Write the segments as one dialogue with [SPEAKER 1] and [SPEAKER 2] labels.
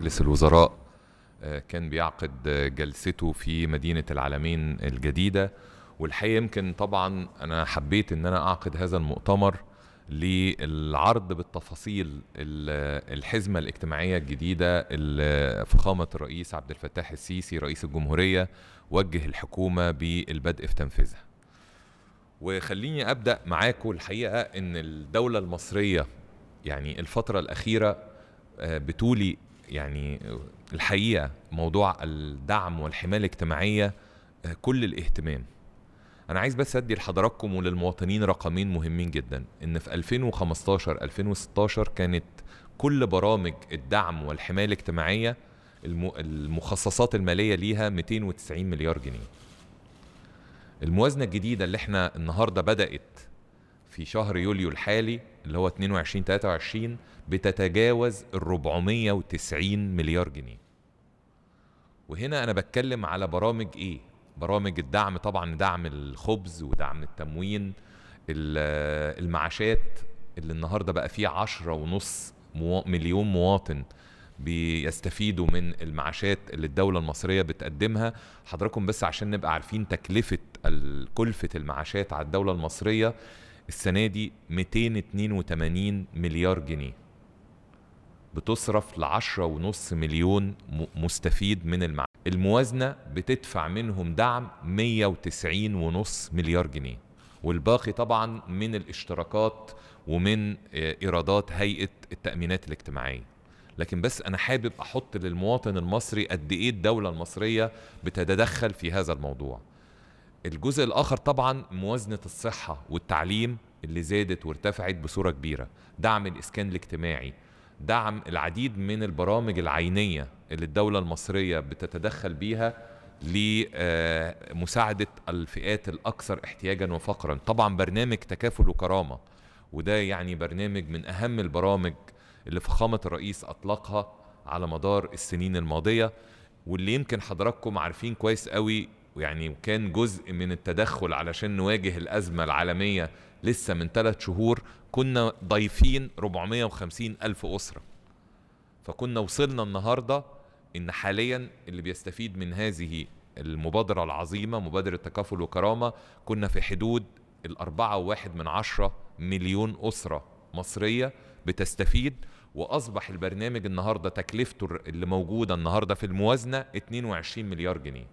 [SPEAKER 1] مجلس الوزراء آه، كان بيعقد جلسته في مدينة العالمين الجديدة والحقيقة يمكن طبعا أنا حبيت أن أنا أعقد هذا المؤتمر للعرض بالتفاصيل الحزمة الاجتماعية الجديدة اللي فخامة الرئيس عبد الفتاح السيسي رئيس الجمهورية وجه الحكومة بالبدء في تنفيذها وخليني أبدأ معاكم الحقيقة أن الدولة المصرية يعني الفترة الأخيرة آه، بتولي يعني الحقيقه موضوع الدعم والحمايه الاجتماعيه آه، كل الاهتمام انا عايز بس ادي لحضراتكم وللمواطنين رقمين مهمين جدا ان في 2015 2016 كانت كل برامج الدعم والحمايه الاجتماعيه المخصصات الماليه ليها 290 مليار جنيه الموازنه الجديده اللي احنا النهارده بدات في شهر يوليو الحالي اللي هو 22 23 بتتجاوز ال 490 مليار جنيه. وهنا انا بتكلم على برامج ايه؟ برامج الدعم طبعا دعم الخبز ودعم التموين المعاشات اللي النهارده بقى فيه عشرة ونص مليون مواطن بيستفيدوا من المعاشات اللي الدولة المصرية بتقدمها حضراتكم بس عشان نبقى عارفين تكلفة كلفة المعاشات على الدولة المصرية السنه دي 282 مليار جنيه بتصرف ل 10 ونص مليون مستفيد من المعارف الموازنه بتدفع منهم دعم 190 ونص مليار جنيه والباقي طبعا من الاشتراكات ومن آه، ايرادات هيئه التامينات الاجتماعيه لكن بس انا حابب احط للمواطن المصري قد ايه الدوله المصريه بتتدخل في هذا الموضوع الجزء الاخر طبعا موازنه الصحه والتعليم اللي زادت وارتفعت بصوره كبيره دعم الاسكان الاجتماعي دعم العديد من البرامج العينيه اللي الدوله المصريه بتتدخل بيها لمساعده آه، الفئات الاكثر احتياجا وفقرا طبعا برنامج تكافل وكرامه وده يعني برنامج من اهم البرامج اللي فخامه الرئيس اطلقها على مدار السنين الماضيه واللي يمكن حضراتكم عارفين كويس قوي ويعني وكان جزء من التدخل علشان نواجه الأزمة العالمية لسه من ثلاث شهور كنا ضايفين 450 ألف أسرة فكنا وصلنا النهاردة إن حاليا اللي بيستفيد من هذه المبادرة العظيمة مبادرة تكافل وكرامة كنا في حدود الأربعة وواحد من عشرة مليون أسرة مصرية بتستفيد واصبح البرنامج النهارده تكلفته اللي موجوده النهارده في الموازنه 22 مليار جنيه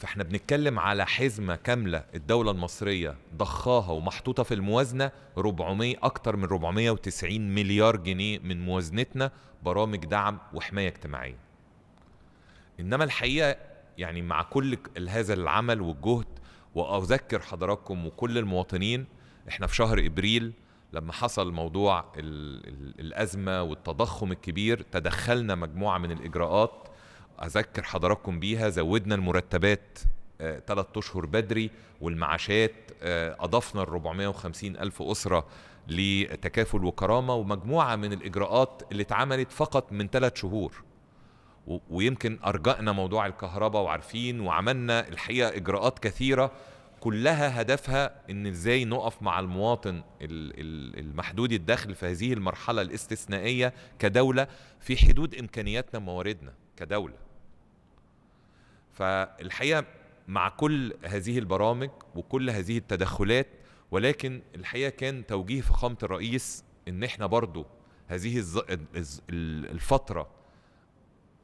[SPEAKER 1] فاحنا بنتكلم على حزمة كاملة الدولة المصرية ضخاها ومحطوطة في الموازنة 400 أكتر من 490 مليار جنيه من موازنتنا برامج دعم وحماية اجتماعية إنما الحقيقة يعني مع كل هذا العمل والجهد وأذكر حضراتكم وكل المواطنين احنا في شهر إبريل لما حصل موضوع الأزمة والتضخم الكبير تدخلنا مجموعة من الإجراءات اذكر حضراتكم بيها زودنا المرتبات ثلاث آه، اشهر بدري والمعاشات آه، اضفنا ال 450 الف اسره لتكافل وكرامه ومجموعه من الاجراءات اللي اتعملت فقط من ثلاث شهور ويمكن ارجأنا موضوع الكهرباء وعارفين وعملنا الحقيقه اجراءات كثيره كلها هدفها ان ازاي نقف مع المواطن المحدود الدخل في هذه المرحله الاستثنائيه كدوله في حدود امكانياتنا ومواردنا كدوله فالحقيقه مع كل هذه البرامج وكل هذه التدخلات ولكن الحقيقه كان توجيه فخامه الرئيس ان احنا برضو هذه الفتره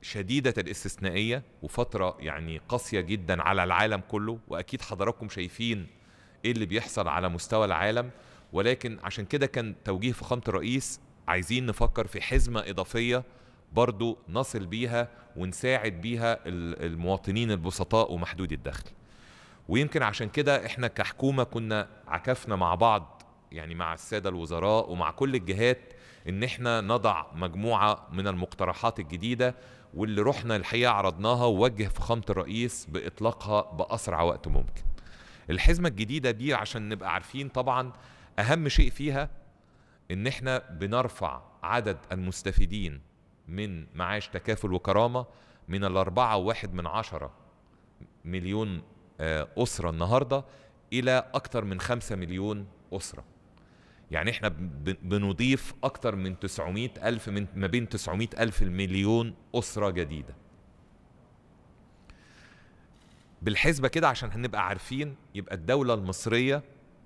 [SPEAKER 1] شديده الاستثنائيه وفتره يعني قاسيه جدا على العالم كله واكيد حضراتكم شايفين ايه اللي بيحصل على مستوى العالم ولكن عشان كده كان توجيه فخامه الرئيس عايزين نفكر في حزمه اضافيه برضو نصل بيها ونساعد بيها المواطنين البسطاء ومحدودي الدخل ويمكن عشان كده احنا كحكومة كنا عكفنا مع بعض يعني مع السادة الوزراء ومع كل الجهات ان احنا نضع مجموعة من المقترحات الجديدة واللي رحنا الحقيقة عرضناها ووجه فخامة الرئيس بإطلاقها بأسرع وقت ممكن الحزمة الجديدة دي عشان نبقى عارفين طبعا أهم شيء فيها ان احنا بنرفع عدد المستفيدين من معاش تكافل وكرامة من الأربعة وواحد من عشرة مليون آه، أسرة النهاردة إلى أكثر من خمسة مليون أسرة يعني احنا بنضيف أكثر من 900 ألف من ما بين 900 ألف المليون أسرة جديدة بالحسبة كده عشان هنبقى عارفين يبقى الدولة المصرية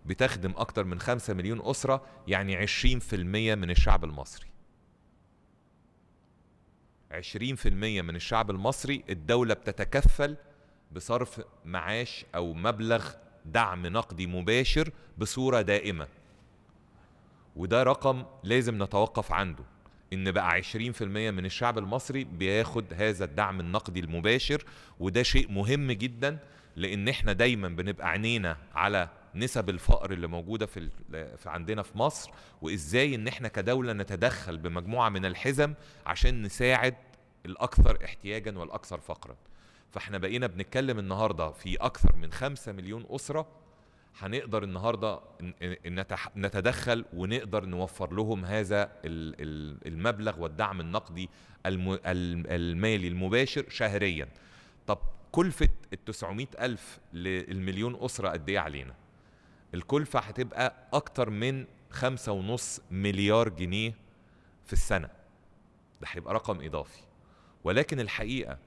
[SPEAKER 1] بتخدم أكثر من 5 مليون أسرة يعني 20% من الشعب المصري 20% من الشعب المصري الدولة بتتكفل بصرف معاش أو مبلغ دعم نقدي مباشر بصورة دائمة وده رقم لازم نتوقف عنده ان بقى 20% من الشعب المصري بياخد هذا الدعم النقدي المباشر وده شيء مهم جدا لان احنا دايما بنبقى عينينا على نسب الفقر اللي موجوده في في عندنا في مصر وازاي ان احنا كدوله نتدخل بمجموعه من الحزم عشان نساعد الاكثر احتياجا والاكثر فقرا فاحنا بقينا بنتكلم النهارده في اكثر من 5 مليون اسره هنقدر النهارده نتدخل ونقدر نوفر لهم هذا المبلغ والدعم النقدي المالي المباشر شهريا طب كلفة ال 900 ألف للمليون أسرة قد إيه علينا؟ الكلفة هتبقى أكتر من خمسة ونص مليار جنيه في السنة ده هيبقى رقم إضافي ولكن الحقيقة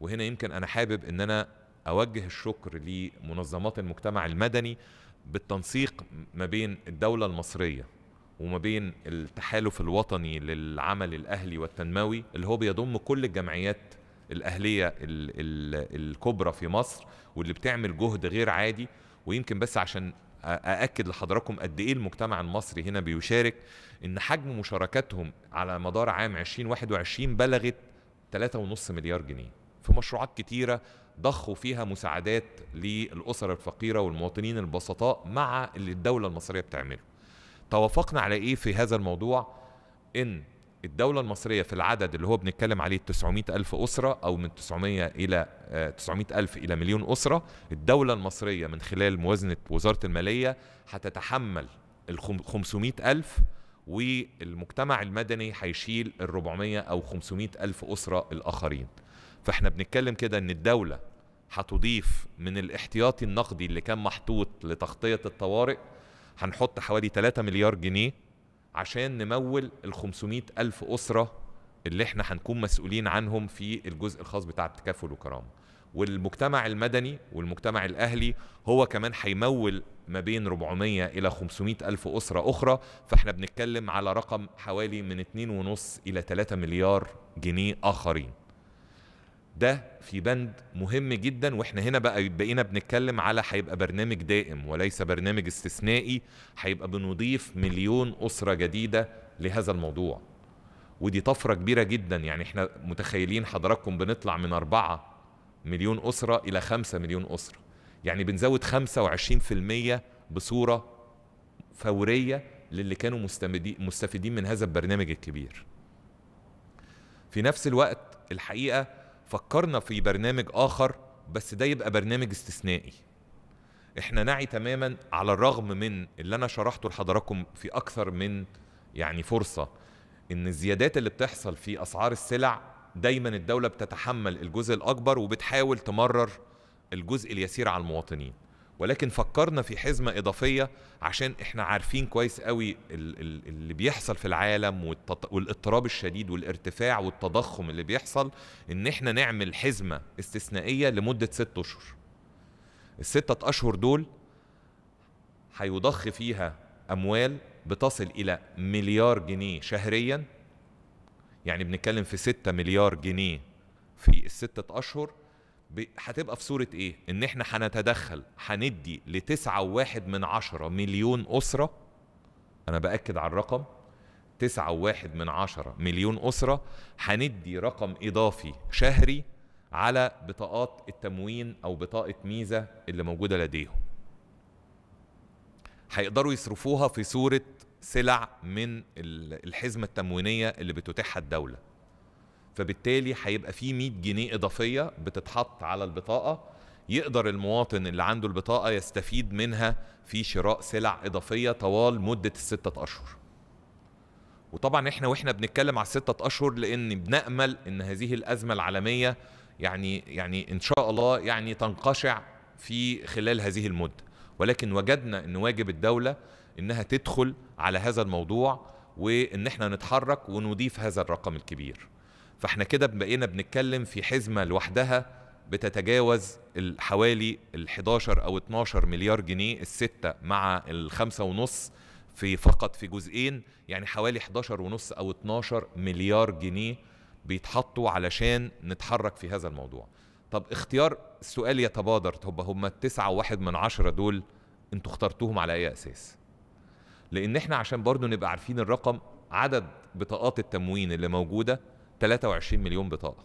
[SPEAKER 1] وهنا يمكن أنا حابب أن أنا أوجه الشكر لمنظمات المجتمع المدني بالتنسيق ما بين الدولة المصرية وما بين التحالف الوطني للعمل الأهلي والتنموي اللي هو بيضم كل الجمعيات الأهلية الكبرى في مصر واللي بتعمل جهد غير عادي ويمكن بس عشان ااكد لحضراتكم قد ايه المجتمع المصري هنا بيشارك ان حجم مشاركاتهم على مدار عام 2021 بلغت 3.5 مليار جنيه في مشروعات كتيره ضخوا فيها مساعدات للاسر الفقيره والمواطنين البسطاء مع اللي الدوله المصريه بتعمله توافقنا على ايه في هذا الموضوع ان الدولة المصرية في العدد اللي هو بنتكلم عليه 900 ألف أسرة أو من 900 إلى 900 آه، ألف إلى مليون أسرة الدولة المصرية من خلال موازنة وزارة المالية هتتحمل ال 500 ألف والمجتمع المدني هيشيل ال 400 أو 500 ألف أسرة الآخرين فإحنا بنتكلم كده إن الدولة هتضيف من الاحتياطي النقدي اللي كان محطوط لتغطية الطوارئ هنحط حوالي 3 مليار جنيه عشان نمول ال 500 ألف أسرة اللي احنا هنكون مسؤولين عنهم في الجزء الخاص بتاع التكافل وكرامة والمجتمع المدني والمجتمع الأهلي هو كمان هيمول ما بين 400 إلى 500 ألف أسرة أخرى فاحنا بنتكلم على رقم حوالي من 2.5 إلى 3 مليار جنيه آخرين ده في بند مهم جدا واحنا هنا بقى بقينا بنتكلم على هيبقى برنامج دائم وليس برنامج استثنائي هيبقى بنضيف مليون اسره جديده لهذا الموضوع ودي طفره كبيره جدا يعني احنا متخيلين حضراتكم بنطلع من أربعة مليون اسره الى خمسة مليون اسره يعني بنزود 25% بصوره فوريه للي كانوا مستفيدين من هذا البرنامج الكبير في نفس الوقت الحقيقه فكرنا في برنامج آخر بس ده يبقى برنامج استثنائي احنا نعي تماما على الرغم من اللي انا شرحته لحضراتكم في اكثر من يعني فرصه ان الزيادات اللي بتحصل في اسعار السلع دايما الدوله بتتحمل الجزء الاكبر وبتحاول تمرر الجزء اليسير على المواطنين ولكن فكرنا في حزمة إضافية عشان إحنا عارفين كويس قوي اللي بيحصل في العالم والاضطراب الشديد والارتفاع والتضخم اللي بيحصل إن إحنا نعمل حزمة استثنائية لمدة ست أشهر الستة أشهر دول هيضخ فيها أموال بتصل إلى مليار جنيه شهريا يعني بنتكلم في 6 مليار جنيه في الستة أشهر هتبقى في صورة إيه؟ إن إحنا هنتدخل هندي لتسعة وواحد من عشرة مليون أسرة أنا بأكد على الرقم تسعة وواحد من عشرة مليون أسرة هندي رقم إضافي شهري على بطاقات التموين أو بطاقة ميزة اللي موجودة لديهم هيقدروا يصرفوها في صورة سلع من الحزمة التموينية اللي بتتيحها الدولة فبالتالي هيبقى في 100 جنيه اضافيه بتتحط على البطاقه يقدر المواطن اللي عنده البطاقه يستفيد منها في شراء سلع اضافيه طوال مده الستة اشهر وطبعا احنا واحنا بنتكلم على الستة اشهر لان بنامل ان هذه الازمه العالميه يعني يعني ان شاء الله يعني تنقشع في خلال هذه المده ولكن وجدنا ان واجب الدوله انها تدخل على هذا الموضوع وان احنا نتحرك ونضيف هذا الرقم الكبير فاحنا كده بقينا بنتكلم في حزمه لوحدها بتتجاوز حوالي ال 11 او 12 مليار جنيه السته مع الخمسه ونص في فقط في جزئين يعني حوالي 11 ونص او 12 مليار جنيه بيتحطوا علشان نتحرك في هذا الموضوع طب اختيار السؤال يتبادر طب هم التسعة وواحد من عشرة دول انتوا اخترتوهم على اي اساس لان احنا عشان برضو نبقى عارفين الرقم عدد بطاقات التموين اللي موجودة 23 مليون بطاقه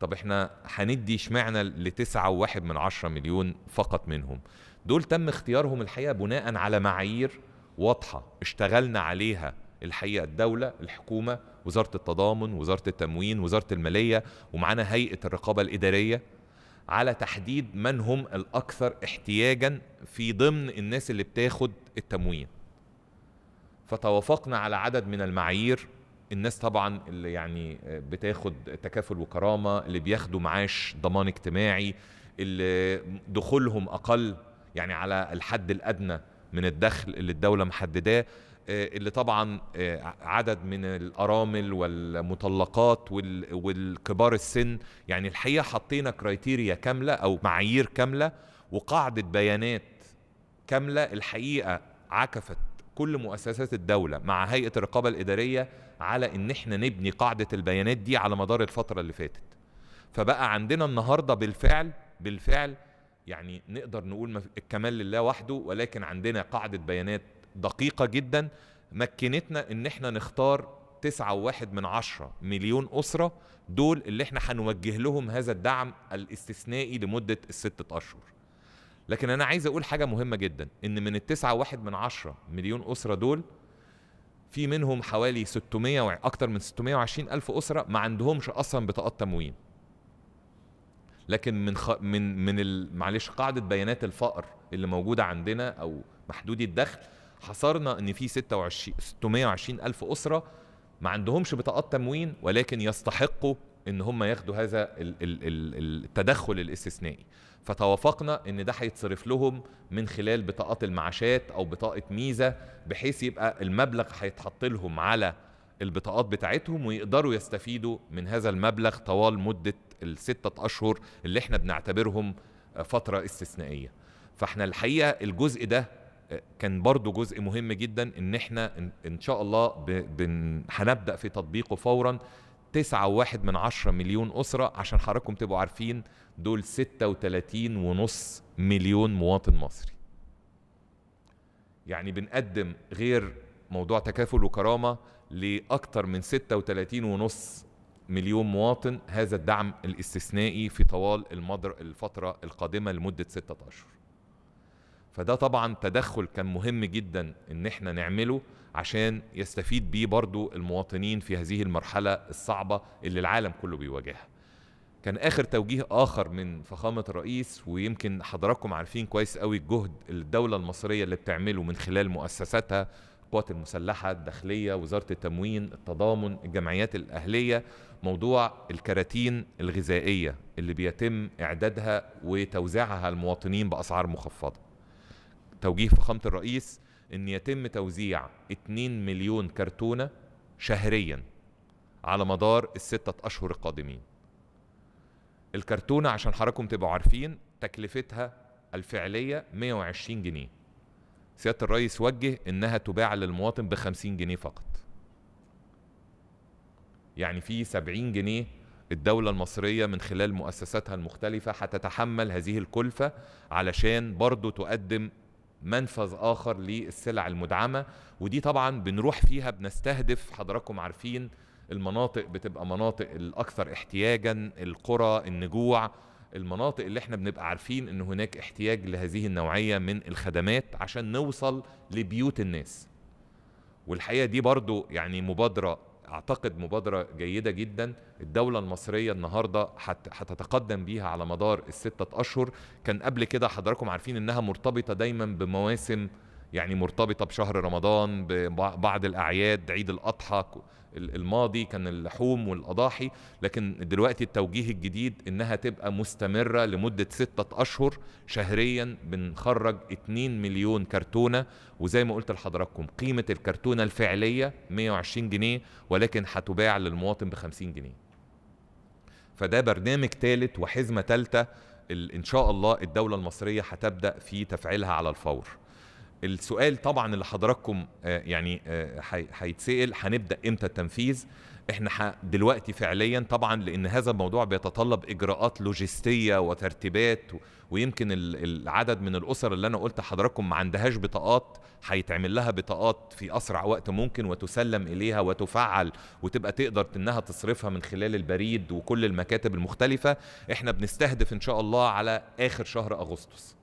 [SPEAKER 1] طب احنا هندي اشمعنى لتسعة وواحد من عشرة مليون فقط منهم دول تم اختيارهم الحقيقة بناء على معايير واضحة اشتغلنا عليها الحقيقة الدولة الحكومة وزارة التضامن وزارة التموين وزارة المالية ومعانا هيئة الرقابة الإدارية على تحديد من هم الأكثر احتياجا في ضمن الناس اللي بتاخد التموين فتوافقنا على عدد من المعايير الناس طبعا اللي يعني آه، بتاخد تكافل وكرامه اللي بياخدوا معاش ضمان اجتماعي اللي دخولهم اقل يعني على الحد الادنى من الدخل اللي الدوله محدداه آه، اللي طبعا آه، عدد من الارامل والمطلقات والكبار السن يعني الحقيقه حطينا كرايتيريا كامله او معايير كامله وقاعده بيانات كامله الحقيقه عكفت كل مؤسسات الدولة مع هيئة الرقابة الإدارية على إن إحنا نبني قاعدة البيانات دي على مدار الفترة اللي فاتت فبقى عندنا النهاردة بالفعل بالفعل يعني نقدر نقول الكمال لله وحده ولكن عندنا قاعدة بيانات دقيقة جدا مكنتنا إن إحنا نختار تسعة وواحد من عشرة مليون أسرة دول اللي إحنا هنوجه لهم هذا الدعم الاستثنائي لمدة الستة أشهر لكن انا عايز اقول حاجه مهمه جدا ان من التسعة واحد من عشرة مليون اسره دول في منهم حوالي 600 و... اكتر من 620 الف اسره ما عندهمش اصلا بطاقات تموين لكن من خ... من من ال... معلش قاعده بيانات الفقر اللي موجوده عندنا او محدودي الدخل حصرنا ان في 26 620 الف اسره ما عندهمش بطاقات تموين ولكن يستحقوا ان هم ياخدوا هذا التدخل الاستثنائي فتوافقنا ان ده هيتصرف لهم من خلال بطاقات المعاشات او بطاقه ميزه بحيث يبقى المبلغ هيتحط لهم على البطاقات بتاعتهم ويقدروا يستفيدوا من هذا المبلغ طوال مده الستة اشهر اللي احنا بنعتبرهم فتره استثنائيه فاحنا الحقيقه الجزء ده كان برضو جزء مهم جدا ان احنا ان شاء الله هنبدا في تطبيقه فورا تسعة وواحد من عشرة مليون أسرة عشان حضراتكم تبقوا عارفين دول ستة وتلاتين ونص مليون مواطن مصري يعني بنقدم غير موضوع تكافل وكرامة لأكثر من ستة وتلاتين ونص مليون مواطن هذا الدعم الاستثنائي في طوال الفترة القادمة لمدة ستة أشهر فده طبعا تدخل كان مهم جدا ان احنا نعمله عشان يستفيد بيه برضو المواطنين في هذه المرحلة الصعبة اللي العالم كله بيواجهها كان اخر توجيه اخر من فخامه الرئيس ويمكن حضراتكم عارفين كويس قوي الجهد الدوله المصريه اللي بتعمله من خلال مؤسساتها القوات المسلحه الداخليه وزاره التموين التضامن الجمعيات الاهليه موضوع الكراتين الغذائيه اللي بيتم اعدادها وتوزيعها المواطنين باسعار مخفضه توجيه فخامه الرئيس ان يتم توزيع 2 مليون كرتونه شهريا على مدار الستة أشهر القادمين الكرتونة عشان حضراتكم تبقوا عارفين تكلفتها الفعلية 120 جنيه سيادة الرئيس وجه إنها تباع للمواطن ب 50 جنيه فقط يعني في 70 جنيه الدولة المصرية من خلال مؤسساتها المختلفة هتتحمل هذه الكلفة علشان برضه تقدم منفذ اخر للسلع المدعمه ودي طبعا بنروح فيها بنستهدف حضراتكم عارفين المناطق بتبقى مناطق الاكثر احتياجا القرى النجوع المناطق اللي احنا بنبقى عارفين ان هناك احتياج لهذه النوعيه من الخدمات عشان نوصل لبيوت الناس والحقيقه دي برضو يعني مبادره اعتقد مبادره جيده جدا الدوله المصريه النهارده هتتقدم بيها على مدار السته اشهر كان قبل كده حضراتكم عارفين انها مرتبطه دايما بمواسم يعني مرتبطه بشهر رمضان ببعض الاعياد عيد الاضحى الماضي كان اللحوم والاضاحي لكن دلوقتي التوجيه الجديد انها تبقى مستمره لمده ستة اشهر شهريا بنخرج 2 مليون كرتونه وزي ما قلت لحضراتكم قيمه الكرتونه الفعليه 120 جنيه ولكن هتباع للمواطن ب 50 جنيه فده برنامج ثالث وحزمه ثالثه ان شاء الله الدوله المصريه هتبدا في تفعيلها على الفور السؤال طبعا اللي حضراتكم آه، يعني آه، هيتسال هنبدا امتى التنفيذ احنا دلوقتي فعليا طبعا لان هذا الموضوع بيتطلب اجراءات لوجستيه وترتيبات ويمكن العدد من الاسر اللي انا قلت لحضراتكم ما عندهاش بطاقات هيتعمل لها بطاقات في اسرع وقت ممكن وتسلم اليها وتفعل وتبقى تقدر انها تصرفها من خلال البريد وكل المكاتب المختلفه احنا بنستهدف ان شاء الله على اخر شهر اغسطس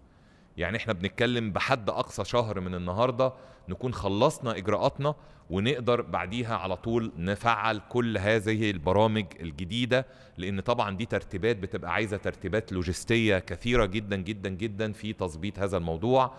[SPEAKER 1] يعني احنا بنتكلم بحد اقصى شهر من النهارده نكون خلصنا اجراءاتنا ونقدر بعديها على طول نفعل كل هذه البرامج الجديده لان طبعا دي ترتيبات بتبقى عايزه ترتيبات لوجستيه كثيره جدا جدا جدا في تظبيط هذا الموضوع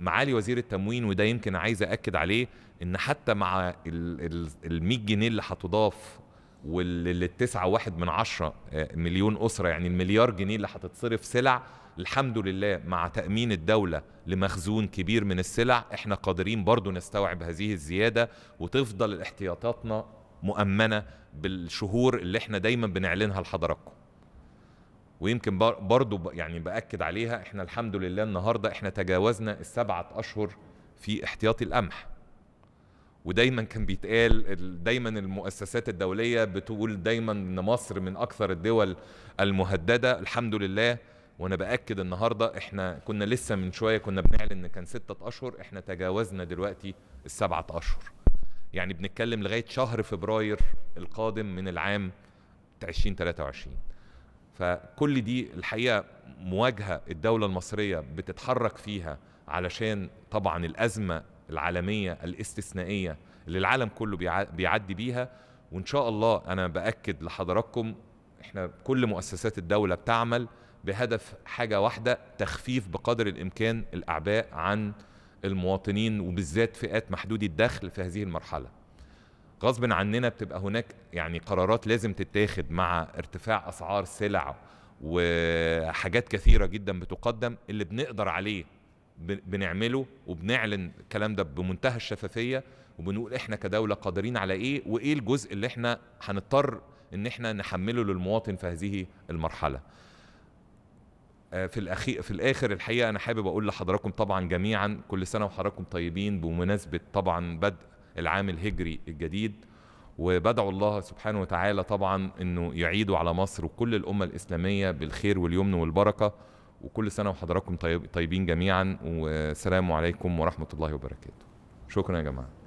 [SPEAKER 1] معالي وزير التموين وده يمكن عايز اكد عليه ان حتى مع ال 100 جنيه اللي هتضاف واللي 9.1 من عشرة مليون اسره يعني المليار جنيه اللي هتتصرف سلع الحمد لله مع تأمين الدولة لمخزون كبير من السلع احنا قادرين برضو نستوعب هذه الزيادة وتفضل احتياطاتنا مؤمنة بالشهور اللي احنا دايما بنعلنها لحضراتكم ويمكن برضو يعني بأكد عليها احنا الحمد لله النهاردة احنا تجاوزنا السبعة أشهر في احتياطي القمح ودايما كان بيتقال دايما المؤسسات الدولية بتقول دايما ان مصر من اكثر الدول المهددة الحمد لله وانا باكد النهارده احنا كنا لسه من شويه كنا بنعلن ان كان ستة اشهر احنا تجاوزنا دلوقتي السبعة اشهر يعني بنتكلم لغايه شهر فبراير القادم من العام 2023 فكل دي الحقيقه مواجهه الدوله المصريه بتتحرك فيها علشان طبعا الازمه العالميه الاستثنائيه اللي العالم كله بيعدي بيها وان شاء الله انا باكد لحضراتكم احنا كل مؤسسات الدوله بتعمل بهدف حاجه واحده تخفيف بقدر الامكان الاعباء عن المواطنين وبالذات فئات محدودي الدخل في هذه المرحله غصب عننا بتبقى هناك يعني قرارات لازم تتاخد مع ارتفاع اسعار سلع وحاجات كثيره جدا بتقدم اللي بنقدر عليه بنعمله وبنعلن الكلام ده بمنتهى الشفافيه وبنقول احنا كدوله قادرين على ايه وايه الجزء اللي احنا هنضطر ان احنا نحمله للمواطن في هذه المرحله آه، في الاخير في الاخر الحقيقه انا حابب اقول لحضراتكم طبعا جميعا كل سنه وحضراتكم طيبين بمناسبه طبعا بدء العام الهجري الجديد وبدعو الله سبحانه وتعالى طبعا انه يعيدوا على مصر وكل الامه الاسلاميه بالخير واليمن والبركه وكل سنه وحضراتكم طيب-، طيبين جميعا والسلام عليكم ورحمه الله وبركاته شكرا يا جماعه